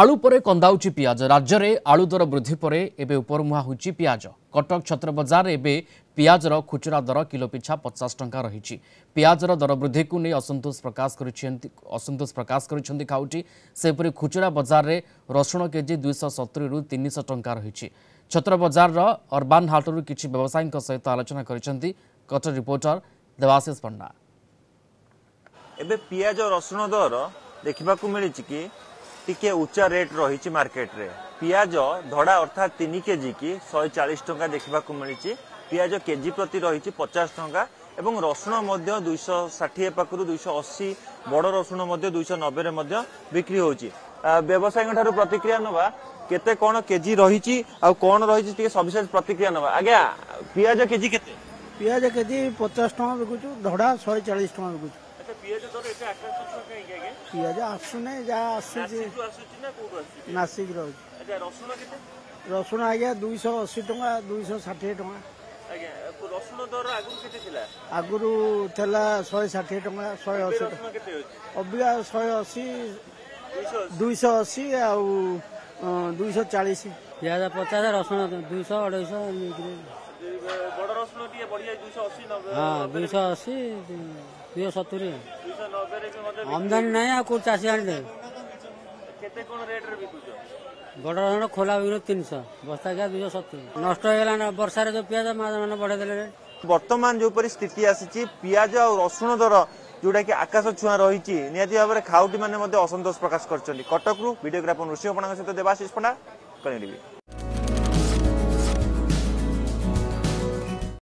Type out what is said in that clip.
আলু পরে কন্দাউচি পিয়াজ রাজ্যরে আলু দর বৃদ্ধি পরে এবে উপরমুহাঁ হয়েছে পিয়াজ কটক ছত্র বজার এবে পিয়াজর খুচরা দর কিলো পিছা পচাশ টঙ্কা রয়েছে পিয়াজর দর বৃদ্ধিকু নিয়ে অসন্তোষ প্রকাশ করেছেন অসন্তোষ প্রকাশ করেছেন খাউটি সেপরি খুচরা বজারে রসুণ কেজি দুইশ রু তিনশ টঙ্কা রয়েছে ছত্র বজারর অর্বান কিছু ব্যবসায়ী সহ আলোচনা করেছেন কটক রিপোর্টর দেবাশিষ পণ্ডা এবে পিঁয়াজ রসুণ দর দেখা মিছে কি টিকে উচ্চা রেট রয়েছে মার্কেটরে পিঁয়াজ ধড়া অর্থাৎ তিন কেজি কি শহে চাশ টাকা দেখা মিছে পিঁয়াজ কেজি প্রতি রয়েছে পচাশ টঙ্কা এবং রসুণ মধ্য দুইশ ষাঠিয়ে পাখু দুইশ অশী বড় রসুণ মধ্য দুইশ নবে মধ্য বিক্রি হচ্ছে ব্যবসায়ী ঠার প্রতিক্রিয়া নেওয়া কেতে কোণ কেজি রয়েছে আউ রয়েছে টিকি সবিশেষ প্রতিক্রিয়া নেওয়া আজ্ঞা পিঁয়াজ কেজি কেতে পিঁয়াজ কেজি পচাশ টাকা বিকুছু ধড়া শহে চাশ টাকা বিকুছু ପିଆଜ ଆଠଶହ ନାଇଁ ଯାହା ଆସୁଛି ନାସିକ ରହୁଛି ରସୁଣ ଆଜ୍ଞା ଦୁଇଶହ ଅଶୀ ଟଙ୍କା ଦୁଇଶହ ଷାଠିଏ ଟଙ୍କା ଆଗରୁ ଥିଲା ଶହେ ଷାଠିଏ ଟଙ୍କା ଶହେ ଅଶୀ ଅବିକା ଶହେ ଅଶୀ ଦୁଇଶହ ଅଶୀ ଆଉ ଦୁଇଶହ ଚାଳିଶ ପିଆଜ ପଚାଶ ରସୁଣ ଦୁଇଶହ ଅଢ଼େଇଶହ ବଡ଼ ରସୁଣ ଟିକେ ବଢିଯାଏ ଦୁଇଶହ ଅଶୀ ନବେ ଦୁଇଶହ ଅଶୀ ସତୁରି ଆମଦାନୀ ନାହିଁ ଆଉ କେଉଁ ଚାଷୀ ଆଣିଦେବେ କେତେ କଣ ରେଟ୍ରେ ବର୍ତ୍ତମାନ ଯେଉଁପରି ସ୍ଥିତି ଆସିଛି ପିଆଜ ଆଉ ରସୁଣ ଦର ଯୋଉଟାକି ଆକାଶ ଛୁଆଁ ରହିଛି ନିହାତି ଭାବରେ ଖାଉଟି ମାନେ ଅସନ୍ତୋଷ ପ୍ରକାଶ କରିଛନ୍ତି କଟକରୁ ଭିଡ଼ିଓଗ୍ରାଫର ଋଷି ସହିତ